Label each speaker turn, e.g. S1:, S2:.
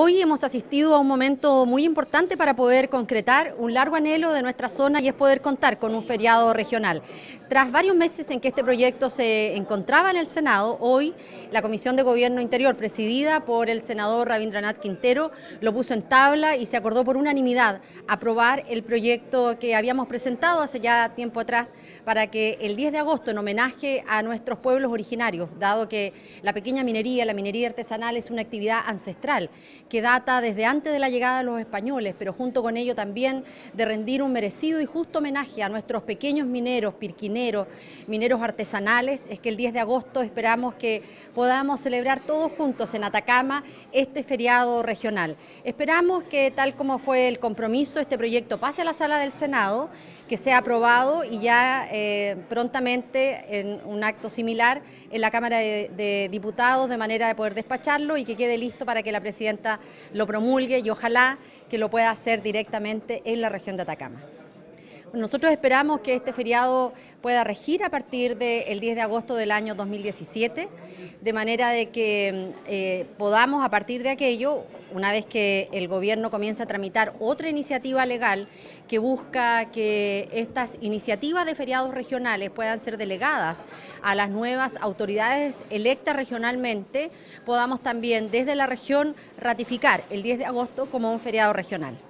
S1: Hoy hemos asistido a un momento muy importante para poder concretar un largo anhelo de nuestra zona y es poder contar con un feriado regional. Tras varios meses en que este proyecto se encontraba en el Senado, hoy la Comisión de Gobierno Interior, presidida por el senador Rabindranath Quintero, lo puso en tabla y se acordó por unanimidad aprobar el proyecto que habíamos presentado hace ya tiempo atrás para que el 10 de agosto, en homenaje a nuestros pueblos originarios, dado que la pequeña minería, la minería artesanal es una actividad ancestral que data desde antes de la llegada de los españoles, pero junto con ello también de rendir un merecido y justo homenaje a nuestros pequeños mineros, pirquineros, mineros artesanales, es que el 10 de agosto esperamos que podamos celebrar todos juntos en Atacama este feriado regional. Esperamos que tal como fue el compromiso, este proyecto pase a la sala del Senado, que sea aprobado y ya eh, prontamente en un acto similar en la Cámara de Diputados de manera de poder despacharlo y que quede listo para que la Presidenta lo promulgue y ojalá que lo pueda hacer directamente en la región de Atacama. Nosotros esperamos que este feriado pueda regir a partir del 10 de agosto del año 2017, de manera de que eh, podamos a partir de aquello, una vez que el gobierno comience a tramitar otra iniciativa legal que busca que estas iniciativas de feriados regionales puedan ser delegadas a las nuevas autoridades electas regionalmente, podamos también desde la región ratificar el 10 de agosto como un feriado regional.